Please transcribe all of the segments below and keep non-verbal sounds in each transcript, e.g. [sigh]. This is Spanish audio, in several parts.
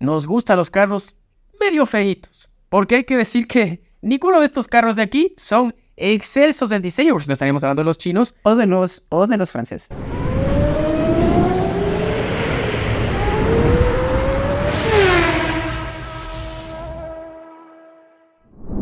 nos gustan los carros medio feitos. Porque hay que decir que ninguno de estos carros de aquí son excelsos en diseño, porque si no estaríamos hablando de los chinos. O de los, o de los franceses.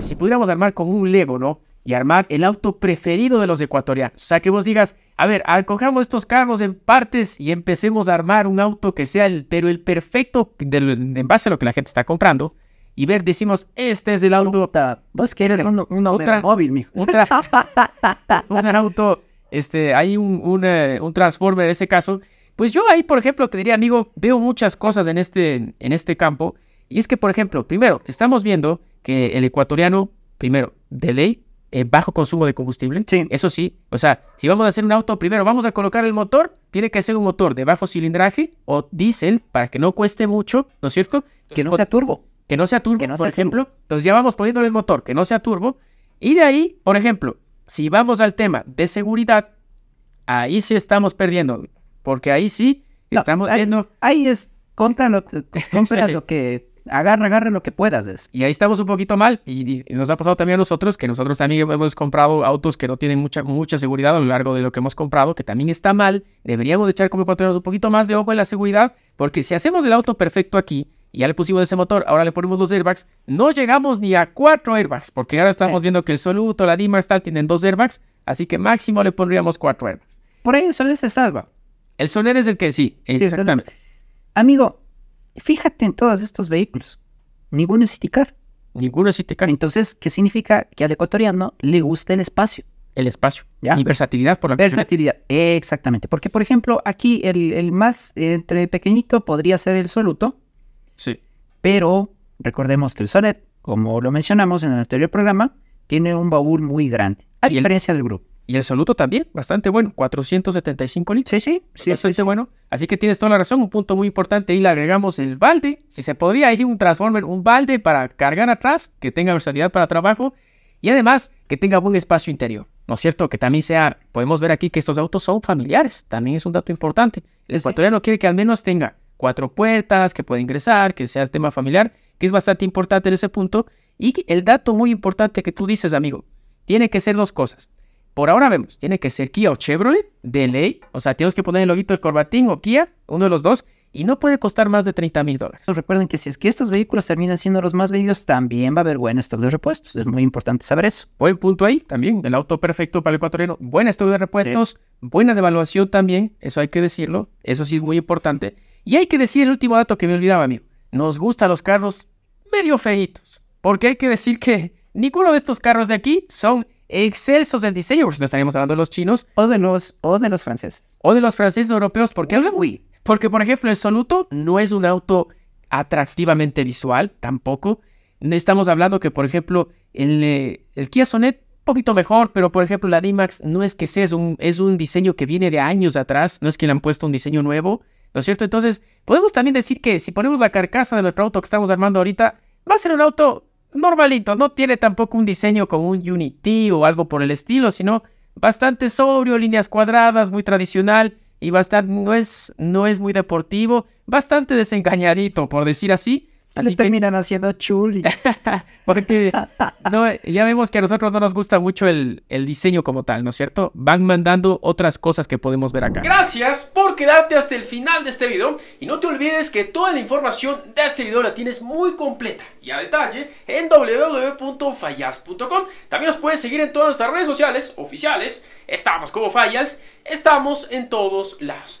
Si pudiéramos armar con un Lego, ¿no? y armar el auto preferido de los ecuatorianos. O sea, que vos digas, a ver, acojamos estos carros en partes y empecemos a armar un auto que sea el, pero el perfecto en base a lo que la gente está comprando. Y ver, decimos, este es el auto. Vos querés un, un otra, móvil, [laughs] un auto, este, hay un, un, eh, un transformer en ese caso. Pues yo ahí, por ejemplo, te diría, amigo, veo muchas cosas en este, en este campo. Y es que, por ejemplo, primero, estamos viendo que el ecuatoriano, primero, de ley, eh, bajo consumo de combustible. Eso sí, o sea, si vamos a hacer un auto, primero vamos a colocar el motor, tiene que ser un motor de bajo cilindraje o diésel para que no cueste mucho, ¿no es cierto? que no sea turbo. Que no sea turbo, por ejemplo. Entonces ya vamos poniéndole el motor, que no sea turbo. Y de ahí, por ejemplo, si vamos al tema de seguridad, ahí sí estamos perdiendo, porque ahí sí estamos ahí, viendo... Ahí es, contra [laughs] lo que agarra, agarra lo que puedas. Y ahí estamos un poquito mal. Y, nos ha pasado también a nosotros, que nosotros también hemos comprado autos que no tienen mucha, mucha seguridad a lo largo de lo que hemos comprado, que también está mal. Deberíamos echar como ecuatorianos un poquito más de ojo en la seguridad, porque si hacemos el auto perfecto aquí, y ya le pusimos ese motor, ahora le ponemos los airbags, no llegamos ni a cuatro airbags, porque ahora estamos viendo que el Soluto, la Dima tal, tienen dos airbags, así que máximo le pondríamos cuatro airbags. Por ahí el Soler se salva. El Soler es el que sí, sí exactamente. Amigo, Fíjate en todos estos vehículos. Ninguno es ITICAR. Ninguno es ITICAR. Entonces, ¿qué significa? Que al ecuatoriano le gusta el espacio. El espacio. ¿ya? Y versatilidad por la Versatilidad, exactamente. Porque, por ejemplo, aquí el, más entre pequeñito podría ser el soluto. Sí. Pero recordemos que el Sonet, como lo mencionamos en el anterior programa, tiene un baúl muy grande. A diferencia del grupo. Y el soluto también, bastante bueno, 475 litros. Sí, sí, sí. eso dice bueno. Así que tienes toda la razón, un punto muy importante. Y le agregamos el balde, si se podría, decir un transformer, un balde para cargar atrás, que tenga versatilidad para trabajo y además que tenga buen espacio interior. ¿No es cierto? Que también sea, podemos ver aquí que estos autos son familiares, también es un dato importante. El ecuatoriano quiere que al menos tenga cuatro puertas, que pueda ingresar, que sea el tema familiar, que es bastante importante en ese punto. Y el dato muy importante que tú dices, amigo, tiene que ser dos cosas. Por ahora vemos, tiene que ser Kia o Chevrolet de ley. O sea, tienes que poner el loguito del Corbatín o Kia, uno de los dos, y no puede costar más de 30 mil dólares. Recuerden que si es que estos vehículos terminan siendo los más vendidos, también va a haber buen estudio de repuestos. Es muy importante saber eso. Buen punto ahí también. El auto perfecto para el ecuatoriano. Buen estudio de repuestos, buena devaluación también. Eso hay que decirlo. Eso sí es muy importante. Y hay que decir el último dato que me olvidaba, amigo. Nos gustan los carros medio feitos. Porque hay que decir que ninguno de estos carros de aquí son excelsos en diseño, porque si no estaríamos hablando de los chinos. O de los, o de los franceses. O de los franceses europeos. ¿Por qué Porque, por ejemplo, el Soluto no es un auto atractivamente visual, tampoco. Estamos hablando que, por ejemplo, el, eh, el Kia Sonet, un poquito mejor, pero por ejemplo, la D-Max no es que sea, es un, es un diseño que viene de años atrás, no es que le han puesto un diseño nuevo, ¿no es cierto? Entonces, podemos también decir que si ponemos la carcasa de nuestro auto que estamos armando ahorita, va a ser un auto normalito, no tiene tampoco un diseño como un Unity o algo por el estilo, sino bastante sobrio, líneas cuadradas, muy tradicional y bastante, no es, no es muy deportivo, bastante desengañadito, por decir así, le terminan haciendo chul. [laughs] Porque no, ya vemos que a nosotros no nos gusta mucho el, el, diseño como tal, ¿no es cierto? Van mandando otras cosas que podemos ver acá. Gracias por quedarte hasta el final de este video. Y no te olvides que toda la información de este video la tienes muy completa y a detalle en www.fallas.com. También nos puedes seguir en todas nuestras redes sociales oficiales. Estamos como Fallas, estamos en todos lados.